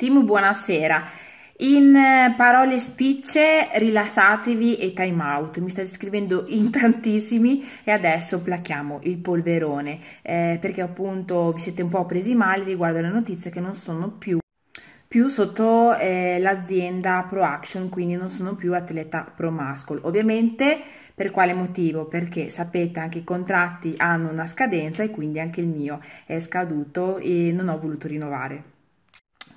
Timo, buonasera. In eh, parole spicce, rilassatevi e time out. Mi state scrivendo in tantissimi e adesso placchiamo il polverone eh, perché appunto vi siete un po' presi male riguardo alle notizie che non sono più più sotto eh, l'azienda Pro Action, quindi non sono più atleta Pro Mascol. Ovviamente per quale motivo? Perché sapete anche i contratti hanno una scadenza e quindi anche il mio è scaduto e non ho voluto rinnovare.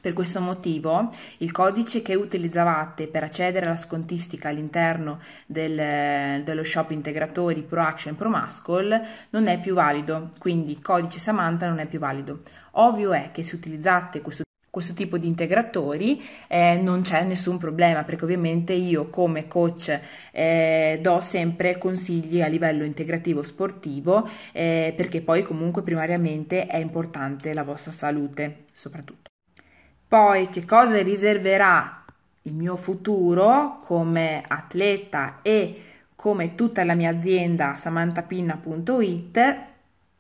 Per questo motivo il codice che utilizzavate per accedere alla scontistica all'interno del, dello shop integratori Pro Action Pro Mascol non è più valido, quindi il codice Samantha non è più valido. Ovvio è che se utilizzate questo questo tipo di integratori eh, non c'è nessun problema perché ovviamente io come coach eh, do sempre consigli a livello integrativo sportivo eh, perché poi comunque primariamente è importante la vostra salute soprattutto. Poi che cosa riserverà il mio futuro come atleta e come tutta la mia azienda samantapinna.it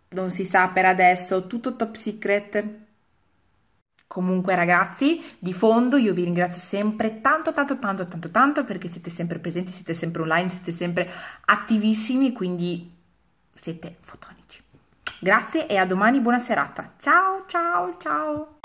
non si sa per adesso, tutto top secret. Comunque ragazzi, di fondo io vi ringrazio sempre tanto tanto tanto tanto tanto perché siete sempre presenti, siete sempre online, siete sempre attivissimi, quindi siete fotonici. Grazie e a domani, buona serata. Ciao ciao ciao.